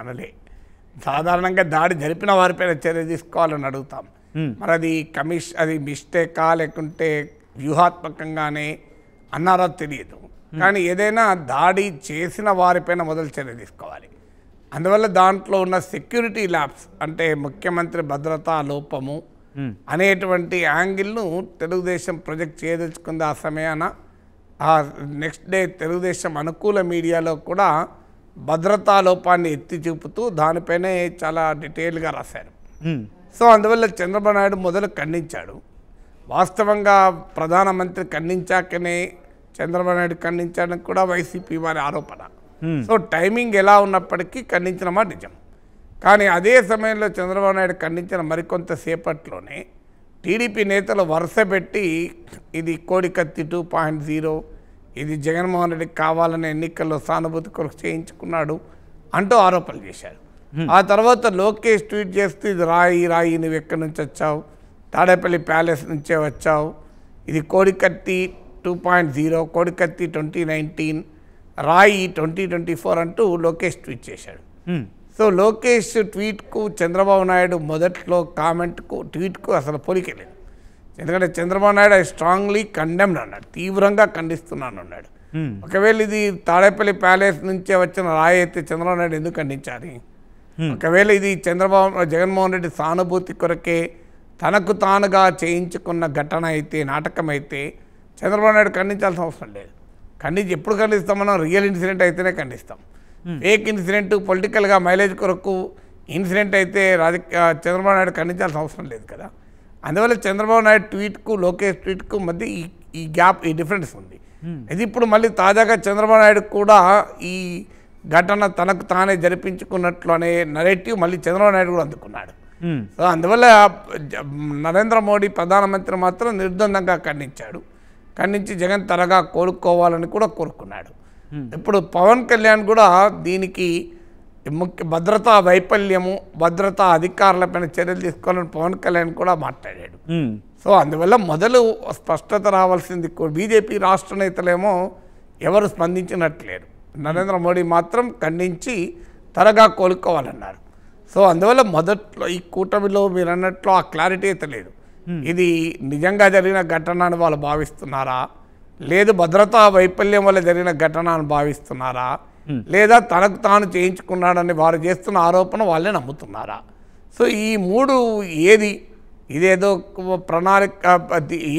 అనలే సాధారణంగా దాడి జరిపిన వారిపైన చర్య తీసుకోవాలని అడుగుతాం మరి అది కమిషన్ అది మిస్టేకా లేకుంటే వ్యూహాత్మకంగానే అన్నారో తెలియదు కానీ ఏదైనా దాడి చేసిన వారిపైన మొదలు చర్య తీసుకోవాలి అందువల్ల దాంట్లో ఉన్న సెక్యూరిటీ ల్యాబ్స్ అంటే ముఖ్యమంత్రి భద్రతా లోపము అనేటువంటి యాంగిల్ను తెలుగుదేశం ప్రొజెక్ట్ చేయదలుచుకుంది ఆ సమయాన నెక్స్ట్ డే తెలుగుదేశం అనుకూల మీడియాలో కూడా భద్రతా లోపాన్ని ఎత్తి చూపుతూ దానిపైనే చాలా డీటెయిల్గా రాశారు సో అందువల్ల చంద్రబాబు నాయుడు మొదలు ఖండించాడు వాస్తవంగా ప్రధానమంత్రి ఖండించాకనే చంద్రబాబు నాయుడు ఖండించడానికి కూడా వైసీపీ వారి ఆరోపణ సో టైమింగ్ ఎలా ఉన్నప్పటికీ ఖండించడమా నిజం కానీ అదే సమయంలో చంద్రబాబు నాయుడు ఖండించిన మరికొంతసేపట్లోనే టీడీపీ నేతలు వరుస పెట్టి ఇది కోడికత్తి టూ పాయింట్ జీరో ఇది జగన్మోహన్ రెడ్డి కావాలనే ఎన్నికల్లో సానుభూతి కొరకు చేయించుకున్నాడు అంటూ ఆరోపణలు చేశారు ఆ తర్వాత లోకేష్ ట్వీట్ చేస్తూ ఇది రాయి రాయి నువ్వు ఎక్కడి నుంచి వచ్చావు తాడేపల్లి ప్యాలెస్ నుంచే వచ్చావు ఇది కోడికత్తి టూ పాయింట్ జీరో కోడికత్తి ట్వంటీ నైన్టీన్ రాయి ట్వంటీ ట్వంటీ ఫోర్ అంటూ లోకేష్ ట్వీట్ చేశాడు సో లోకేష్ ట్వీట్కు చంద్రబాబు నాయుడు మొదట్లో కామెంట్కు ట్వీట్కు అసలు పోలికెళ్ళింది ఎందుకంటే Chandrababu Naidu I strongly condemned అన్నాడు తీవ్రంగా ఖండిస్తున్నాను అన్నాడు hmm. ఒకవేళ ఇది తాడేపల్లి ప్యాలెస్ నుంచే వచ్చిన రాయి అయితే చంద్రబాబు నాయుడు ఎందుకు ఖండించాలి hmm. ఒకవేళ ఇది చంద్రబాబు జగన్మోహన్ రెడ్డి సానుభూతి కొరకే తనకు తానుగా చేయించుకున్న ఘటన అయితే నాటకం అయితే చంద్రబాబు నాయుడు ఖండించాల్సిన అవసరం లేదు ఖండించి ఎప్పుడు ఖండిస్తాం మనం రియల్ ఇన్సిడెంట్ అయితేనే ఖండిస్తాం ఫేక్ hmm. ఇన్సిడెంట్ పొలిటికల్గా మైలేజ్ కొరకు ఇన్సిడెంట్ అయితే రాజకీయ చంద్రబాబు నాయుడు ఖండించాల్సిన అవసరం లేదు కదా అందువల్ల చంద్రబాబు నాయుడు ట్వీట్కు లోకేష్ ట్వీట్కు మధ్య ఈ ఈ గ్యాప్ ఈ డిఫరెన్స్ ఉంది ఇది ఇప్పుడు మళ్ళీ తాజాగా చంద్రబాబు నాయుడు కూడా ఈ ఘటన తనకు తానే జరిపించుకున్నట్లు అనే నరేటివ్ మళ్ళీ చంద్రబాబు నాయుడు కూడా అందుకున్నాడు సో అందువల్ల నరేంద్ర మోడీ ప్రధానమంత్రి మాత్రం నిర్ద్వందంగా ఖండించాడు ఖండించి జగన్ త్వరగా కోలుకోవాలని కూడా కోరుకున్నాడు ఇప్పుడు పవన్ కళ్యాణ్ కూడా దీనికి ముఖ్య భద్రతా వైఫల్యము భద్రతా అధికారులపైన చర్యలు తీసుకోవాలని పవన్ కళ్యాణ్ కూడా మాట్లాడాడు సో అందువల్ల మొదలు స్పష్టత రావాల్సింది బీజేపీ రాష్ట్ర నేతలేమో ఎవరు స్పందించినట్లేరు నరేంద్ర మోడీ మాత్రం ఖండించి త్వరగా కోలుకోవాలన్నారు సో అందువల్ల మొదట్లో ఈ కూటమిలో మీరు అన్నట్లు ఆ క్లారిటీ అయితే లేదు ఇది నిజంగా జరిగిన ఘటన అని వాళ్ళు భావిస్తున్నారా లేదు భద్రతా వైఫల్యం వల్ల జరిగిన ఘటన అని భావిస్తున్నారా Hmm. లేదా తనకు తాను చేయించుకున్నాడని వారు చేస్తున్న ఆరోపణ వాళ్ళే నమ్ముతున్నారా సో ఈ మూడు ఏది ఇదేదో ప్రణాళిక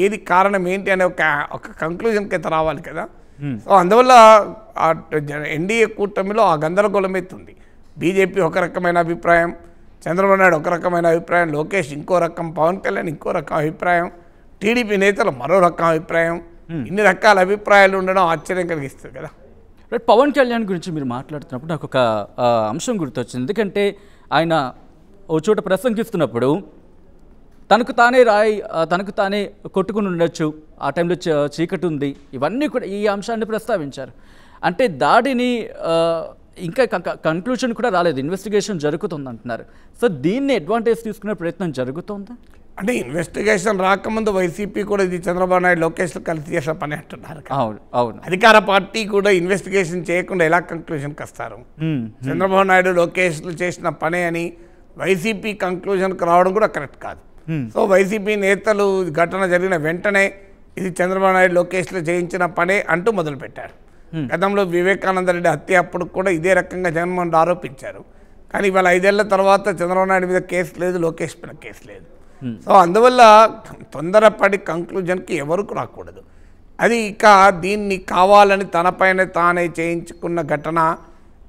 ఏది కారణం ఏంటి అనే ఒక ఒక కంక్లూజన్కి అయితే రావాలి కదా hmm. సో అందువల్ల ఎన్డీఏ కూటమిలో ఆ గందరగోళం అవుతుంది బీజేపీ ఒక రకమైన అభిప్రాయం చంద్రబాబు నాయుడు ఒక రకమైన అభిప్రాయం లోకేష్ ఇంకో రకం పవన్ కళ్యాణ్ ఇంకో రకం అభిప్రాయం టీడీపీ నేతలు మరో రకం అభిప్రాయం hmm. ఇన్ని రకాల అభిప్రాయాలు ఉండడం ఆశ్చర్యం కలిగిస్తుంది కదా రైట్ పవన్ కళ్యాణ్ గురించి మీరు మాట్లాడుతున్నప్పుడు నాకు ఒక అంశం గుర్తొచ్చింది ఎందుకంటే ఆయన ఓ చోట ప్రసంగిస్తున్నప్పుడు తనకు తానే రాయి తనకు తానే కొట్టుకుని ఉండొచ్చు ఆ టైంలో చీకటి ఉంది ఇవన్నీ కూడా ఈ అంశాన్ని ప్రస్తావించారు అంటే దాడిని ఇంకా కంక్లూషన్ కూడా రాలేదు ఇన్వెస్టిగేషన్ జరుగుతుంది అంటున్నారు సో దీన్ని అడ్వాంటేజ్ తీసుకునే ప్రయత్నం జరుగుతుందా అంటే ఇన్వెస్టిగేషన్ రాకముందు వైసీపీ కూడా ఇది చంద్రబాబు నాయుడు లోకేష్లు కలిసి చేసే పని అంటున్నారు అవును అవును అధికార పార్టీ కూడా ఇన్వెస్టిగేషన్ చేయకుండా ఎలా కంక్లూషన్కి వస్తారు చంద్రబాబు నాయుడు లోకేష్లు చేసిన పనే అని వైసీపీ కంక్లూషన్కి రావడం కూడా కరెక్ట్ కాదు సో వైసీపీ నేతలు ఘటన జరిగిన వెంటనే ఇది చంద్రబాబు నాయుడు లోకేష్లు చేయించిన పనే అంటూ మొదలుపెట్టారు గతంలో వివేకానంద రెడ్డి హత్య అప్పుడు కూడా ఇదే రకంగా జగన్మోహన్ ఆరోపించారు కానీ ఇవాళ ఐదేళ్ల తర్వాత చంద్రబాబు నాయుడు మీద కేసు లేదు లోకేష్ మీద కేసు లేదు Hmm. సో అందువల్ల తొందరపడి కంక్లూజన్కి ఎవరికి రాకూడదు అది ఇక దీన్ని కావాలని తనపైన తానే చేయించుకున్న ఘటన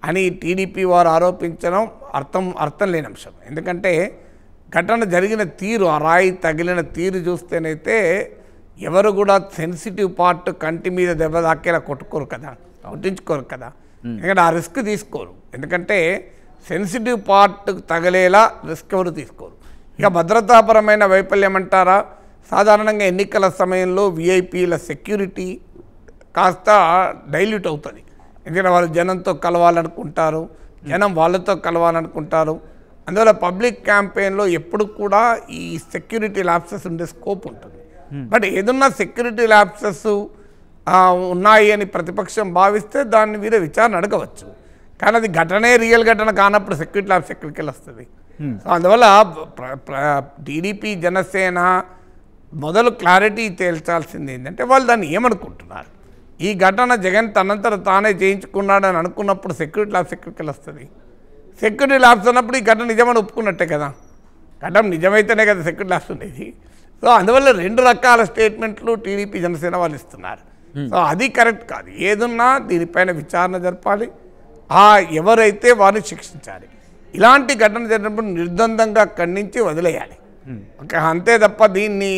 అని టీడీపీ వారు ఆరోపించడం అర్థం అర్థం లేని అంశం ఎందుకంటే ఘటన జరిగిన తీరు ఆ రాయి తగిలిన తీరు చూస్తేనైతే ఎవరు కూడా సెన్సిటివ్ పార్ట్ కంటి మీద దెబ్బ తాకేలా కొట్టుకోరు కదా కొట్టించుకోరు కదా hmm. ఎందుకంటే ఆ రిస్క్ తీసుకోరు ఎందుకంటే సెన్సిటివ్ పార్ట్ తగలేలా రిస్క్ ఎవరు తీసుకోరు ఇక భద్రతాపరమైన వైఫల్యం అంటారా సాధారణంగా ఎన్నికల సమయంలో విఐపిల సెక్యూరిటీ కాస్త డైల్యూట్ అవుతుంది ఎందుకంటే వాళ్ళు జనంతో కలవాలనుకుంటారు జనం వాళ్ళతో కలవాలనుకుంటారు అందువల్ల పబ్లిక్ క్యాంపెయిన్లో ఎప్పుడు కూడా ఈ సెక్యూరిటీ ల్యాప్సెస్ ఉండే స్కోప్ ఉంటుంది బట్ ఏదన్నా సెక్యూరిటీ ల్యాప్సెస్ ఉన్నాయి అని ప్రతిపక్షం భావిస్తే దాని మీద విచారణ అడగవచ్చు కానీ అది ఘటనే రియల్ ఘటన కానప్పుడు సెక్యూరిటీ ల్యాబ్స్ ఎక్కడికి వెళ్ళి అందువల్ల టీడీపీ జనసేన మొదలు క్లారిటీ తేల్చాల్సింది ఏంటంటే వాళ్ళు దాన్ని ఏమనుకుంటున్నారు ఈ ఘటన జగన్ తనంతర తానే చేయించుకున్నాడని అనుకున్నప్పుడు సెక్యూరిటీ ల్యాబ్స్ ఎక్కడికి వస్తుంది సెక్యూరిటీ లాబ్స్ అన్నప్పుడు ఈ ఘటన నిజమని ఒప్పుకున్నట్టే కదా ఘటన నిజమైతేనే కదా సెక్యూరిటీ ల్యాబ్స్ ఉండేది సో అందువల్ల రెండు రకాల స్టేట్మెంట్లు టీడీపీ జనసేన వాళ్ళు ఇస్తున్నారు సో అది కరెక్ట్ కాదు ఏదున్నా దీనిపైన విచారణ జరపాలి ఆ ఎవరైతే వారిని శిక్షించాలి ఇలాంటి ఘటన జరిగినప్పుడు నిర్ద్వందంగా ఖండించి వదిలేయాలి ఓకే అంతే తప్ప దీన్ని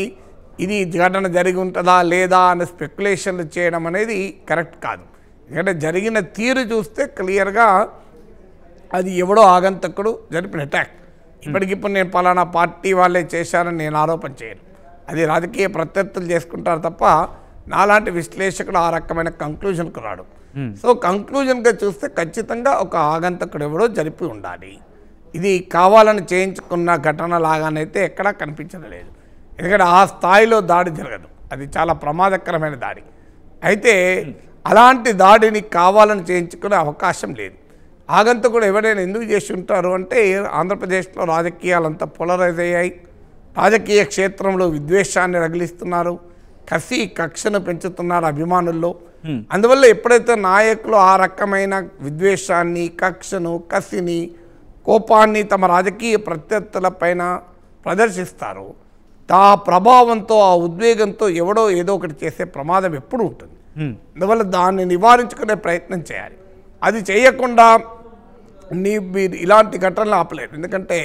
ఇది ఘటన జరిగి ఉంటుందా లేదా అనే స్పెక్యులేషన్లు చేయడం అనేది కరెక్ట్ కాదు ఎందుకంటే జరిగిన తీరు చూస్తే క్లియర్గా అది ఎవడో ఆగంతకుడు జరిపిన అటాక్ ఇప్పటికిప్పుడు నేను పలానా పార్టీ వాళ్ళే చేశారని నేను ఆరోపణ చేయను అది రాజకీయ ప్రత్యర్థులు చేసుకుంటారు తప్ప నాలాంటి విశ్లేషకుడు ఆ రకమైన కంక్లూజన్కు రాడు సో hmm. కంక్లూజన్గా చూస్తే ఖచ్చితంగా ఒక ఆగంతకుడు ఎవడో జరిపి ఉండాలి ఇది కావాలని చేయించుకున్న ఘటన లాగానైతే ఎక్కడా కనిపించలేదు ఎందుకంటే ఆ స్థాయిలో దాడి జరగదు అది చాలా ప్రమాదకరమైన దాడి అయితే hmm. అలాంటి దాడిని కావాలని చేయించుకునే అవకాశం లేదు ఆగంతకుడు ఎవరైనా ఎందుకు చేసి ఉంటారు అంటే ఆంధ్రప్రదేశ్లో రాజకీయాలంతా పోలరైజ్ అయ్యాయి రాజకీయ క్షేత్రంలో విద్వేషాన్ని రగిలిస్తున్నారు కసి కక్షను పెంచుతున్నారు అభిమానుల్లో Hmm. అందువల్ల ఎప్పుడైతే నాయకులు ఆ రకమైన విద్వేషాన్ని కక్షను కసిని కోపాన్ని తమ రాజకీయ పైన ప్రదర్శిస్తారు ఆ ప్రభావంతో ఆ ఉద్వేగంతో ఎవడో ఏదో ఒకటి చేసే ప్రమాదం ఎప్పుడు ఉంటుంది hmm. అందువల్ల దాన్ని నివారించుకునే ప్రయత్నం చేయాలి అది చేయకుండా నీ మీరు ఇలాంటి ఘటనలు ఆపలేరు ఎందుకంటే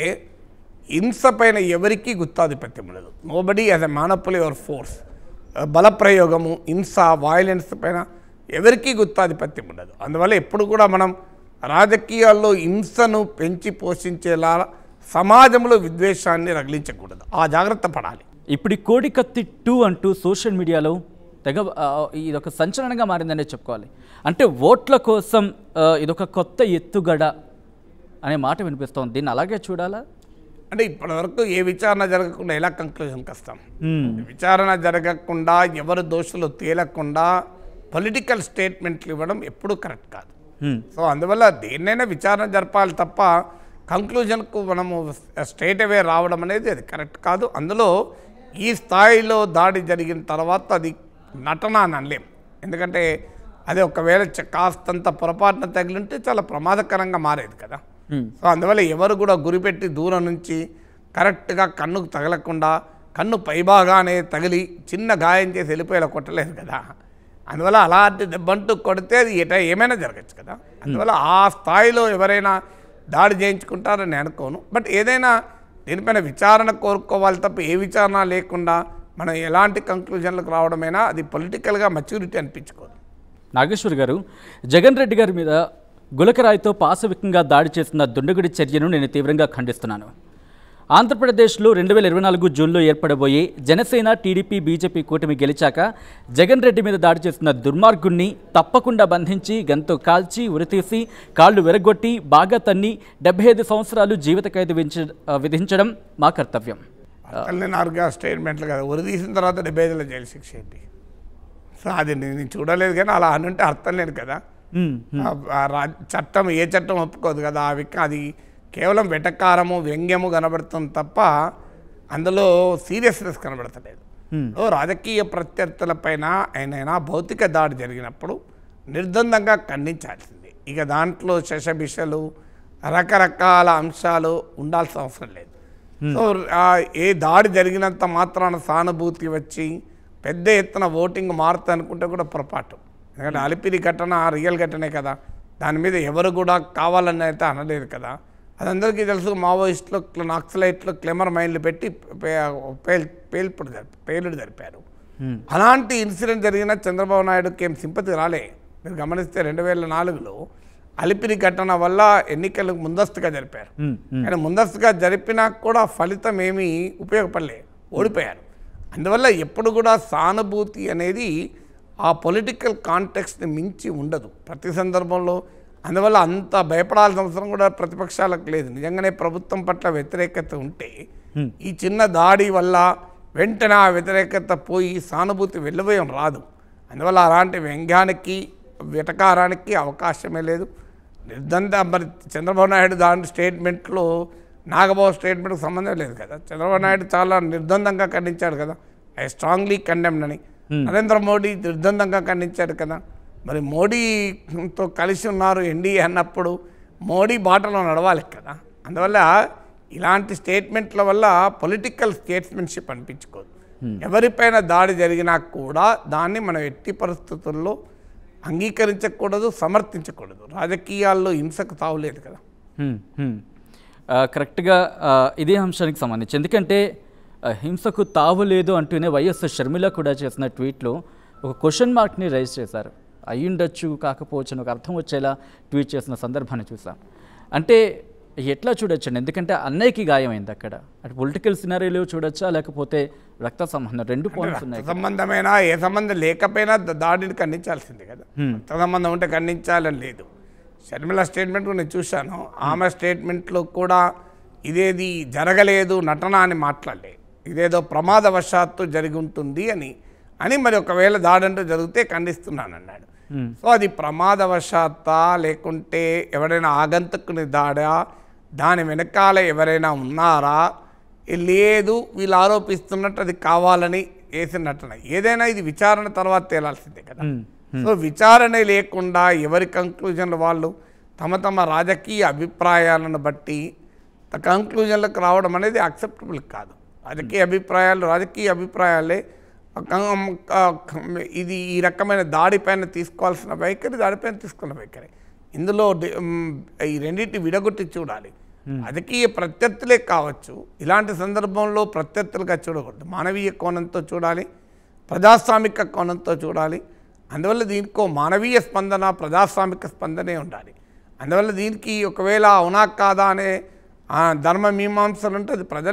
హింస పైన ఎవరికీ గుత్తాధిపత్యం లేదు nobody has a monopoly over force బలప్రయోగము హింస వాయిలెన్స్ పైన ఎవరికీ గుత్తాధిపత్యం ఉండదు అందువల్ల ఎప్పుడు కూడా మనం రాజకీయాల్లో హింసను పెంచి పోషించేలా సమాజంలో విద్వేషాన్ని రగిలించకూడదు ఆ జాగ్రత్త పడాలి ఇప్పుడు కోడికత్తి టూ అంటూ సోషల్ మీడియాలో తెగ ఇదొక సంచలనంగా మారిందనే చెప్పుకోవాలి అంటే ఓట్ల కోసం ఇదొక కొత్త ఎత్తుగడ అనే మాట వినిపిస్తోంది దీన్ని అలాగే చూడాలా అంటే ఇప్పటివరకు ఏ విచారణ జరగకుండా ఎలా కంక్లూజన్కి వస్తాం విచారణ జరగకుండా ఎవరు దోషులు తేలకుండా పొలిటికల్ స్టేట్మెంట్లు ఇవ్వడం ఎప్పుడూ కరెక్ట్ కాదు సో అందువల్ల దేన్నైనా విచారణ జరపాలి తప్ప కంక్లూజన్కు మనము స్ట్రేట్ అవే రావడం అనేది అది కరెక్ట్ కాదు అందులో ఈ స్థాయిలో దాడి జరిగిన తర్వాత అది నటన అని అనలేం ఎందుకంటే అది ఒకవేళ కాస్తంత పొరపాటున తగిలింటే చాలా ప్రమాదకరంగా మారేది కదా సో hmm. అందువల్ల ఎవరు కూడా గురిపెట్టి దూరం నుంచి కరెక్ట్గా కన్నుకు తగలకుండా కన్ను పైభాగానే తగిలి చిన్న గాయం చేసి వెళ్ళిపోయేలా కొట్టలేదు కదా అందువల్ల అలాంటి దెబ్బంటూ కొడితే అది ఎట ఏమైనా జరగచ్చు కదా అందువల్ల hmm. ఆ స్థాయిలో ఎవరైనా దాడి చేయించుకుంటారని నేను అనుకోను బట్ ఏదైనా దీనిపైన విచారణ కోరుకోవాలి తప్ప ఏ విచారణ లేకుండా మనం ఎలాంటి కంక్లూజన్లకు రావడమైనా అది పొలిటికల్గా మెచ్యూరిటీ అనిపించుకోదు నాగేశ్వర్ గారు జగన్ రెడ్డి గారి మీద గులకరాయితో పాశవికంగా దాడి చేసిన దుండగుడి చర్యను నేను తీవ్రంగా ఖండిస్తున్నాను ఆంధ్రప్రదేశ్లో రెండు వేల ఇరవై నాలుగు జూన్లో ఏర్పడబోయే జనసేన టీడీపీ బీజేపీ కూటమి గెలిచాక జగన్ రెడ్డి మీద దాడి చేసిన దుర్మార్గుణ్ణి తప్పకుండా బంధించి గంతో కాల్చి ఉరితీసి కాళ్ళు విరగొట్టి బాగా తన్ని డెబ్బై ఐదు సంవత్సరాలు జీవిత ఖైదు విధించడం మా కర్తవ్యం ఉరితీసిన తర్వాత డెబ్బై ఐదు జైలు శిక్ష ఏంటి అది నేను చూడలేదు కానీ అలా ఉంటే అర్థం లేదు కదా చట్టం ఏ చట్టం ఒప్పుకోదు కదా అవి అది కేవలం వెటకారము వ్యంగ్యము కనబడుతుంది తప్ప అందులో సీరియస్నెస్ కనబడతలేదు రాజకీయ ప్రత్యర్థులపైన ఏదైనా భౌతిక దాడి జరిగినప్పుడు నిర్ద్వందంగా ఖండించాల్సింది ఇక దాంట్లో శశబిషలు రకరకాల అంశాలు ఉండాల్సిన అవసరం లేదు సో ఏ దాడి జరిగినంత మాత్రాన సానుభూతి వచ్చి పెద్ద ఎత్తున ఓటింగ్ మారుతా అనుకుంటే కూడా పొరపాటు ఎందుకంటే అలిపిరి ఘటన రియల్ ఘటనే కదా దాని మీద ఎవరు కూడా కావాలని అయితే అనలేదు కదా అది అందరికీ తెలుసు మావోయిస్టులు నక్సలైట్లు క్లెమర్ మైన్లు పెట్టి పేల్ పేల్పుడు జరిపి పేలుడు జరిపారు అలాంటి ఇన్సిడెంట్ జరిగిన చంద్రబాబు నాయుడుకి ఏం సింపతి రాలే మీరు గమనిస్తే రెండు వేల నాలుగులో అలిపిరి ఘటన వల్ల ఎన్నికలు ముందస్తుగా జరిపారు కానీ ముందస్తుగా జరిపినా కూడా ఫలితం ఏమీ ఉపయోగపడలేదు ఓడిపోయారు అందువల్ల ఎప్పుడు కూడా సానుభూతి అనేది ఆ పొలిటికల్ కాంటెక్స్ని మించి ఉండదు ప్రతి సందర్భంలో అందువల్ల అంత భయపడాల్సిన అవసరం కూడా ప్రతిపక్షాలకు లేదు నిజంగానే ప్రభుత్వం పట్ల వ్యతిరేకత ఉంటే ఈ చిన్న దాడి వల్ల వెంటనే ఆ వ్యతిరేకత పోయి సానుభూతి వెళ్ళవేయం రాదు అందువల్ల అలాంటి వ్యంగ్యానికి వెటకారానికి అవకాశమే లేదు నిర్దంత మరి చంద్రబాబు నాయుడు దాని స్టేట్మెంట్లో నాగబాబు స్టేట్మెంట్కి సంబంధం లేదు కదా చంద్రబాబు నాయుడు చాలా నిర్దంతంగా ఖండించాడు కదా ఐ స్ట్రాంగ్లీ కండెమ్డ్ అని Hmm. నరేంద్ర మోడీ దుర్దంతంగా ఖండించాడు కదా మరి మోడీతో కలిసి ఉన్నారు ఎన్డీఏ అన్నప్పుడు మోడీ బాటలో నడవాలి కదా అందువల్ల ఇలాంటి స్టేట్మెంట్ల వల్ల పొలిటికల్ స్టేట్స్మెన్షిప్ అనిపించుకోదు hmm. ఎవరిపైన దాడి జరిగినా కూడా దాన్ని మనం ఎట్టి పరిస్థితుల్లో అంగీకరించకూడదు సమర్థించకూడదు రాజకీయాల్లో హింసకు తావులేదు కదా hmm, కరెక్ట్గా ఇదే అంశానికి సంబంధించి ఎందుకంటే హింసకు తావు లేదు అంటూనే వైఎస్ షర్మిల కూడా చేసిన ట్వీట్లో ఒక క్వశ్చన్ మార్క్ని రైజ్ చేశారు అయ్యుండొచ్చు కాకపోవచ్చు ఒక అర్థం వచ్చేలా ట్వీట్ చేసిన సందర్భాన్ని చూసాం అంటే ఎట్లా చూడొచ్చండి ఎందుకంటే అన్నయ్యకి గాయమైంది అక్కడ అంటే పొలిటికల్ సినారీలో చూడొచ్చా లేకపోతే రక్త సంబంధం రెండు పాయింట్స్ ఉన్నాయి సంబంధమైనా ఏ సంబంధం లేకపోయినా దాడిని ఖండించాల్సిందే కదా రక్త సంబంధం ఉంటే ఖండించాలని లేదు షర్మిల స్టేట్మెంట్ నేను చూశాను ఆమె స్టేట్మెంట్లో కూడా ఇదేది జరగలేదు నటన అని మాట్లాడలేదు ఇదేదో ప్రమాదవశాత్తు జరిగి ఉంటుంది అని అని మరి ఒకవేళ దాడంటూ జరిగితే ఖండిస్తున్నాను అన్నాడు సో అది ప్రమాదవశాత్త లేకుంటే ఎవరైనా ఆగంతకుని దాడా దాని వెనకాల ఎవరైనా ఉన్నారా లేదు వీళ్ళు ఆరోపిస్తున్నట్టు అది కావాలని వేసినట్టున ఏదైనా ఇది విచారణ తర్వాత తేలాల్సిందే కదా సో విచారణ లేకుండా ఎవరి కంక్లూజన్లు వాళ్ళు తమ తమ రాజకీయ అభిప్రాయాలను బట్టి కంక్లూజన్లకు రావడం అనేది అక్సెప్టబుల్ కాదు రాజకీయ అభిప్రాయాలు రాజకీయ అభిప్రాయాలే ఇది ఈ రకమైన దాడిపైన తీసుకోవాల్సిన వైఖరి దాడిపైన తీసుకున్న వైఖరి ఇందులో ఈ రెండింటి విడగొట్టి చూడాలి రాజకీయ ప్రత్యర్థులే కావచ్చు ఇలాంటి సందర్భంలో ప్రత్యర్థులుగా చూడకూడదు మానవీయ కోణంతో చూడాలి ప్రజాస్వామిక కోణంతో చూడాలి అందువల్ల దీనికో మానవీయ స్పందన ప్రజాస్వామిక స్పందనే ఉండాలి అందువల్ల దీనికి ఒకవేళ అవునా కాదా అనే ధర్మమీమాంసలు ఉంటుంది ప్రజలు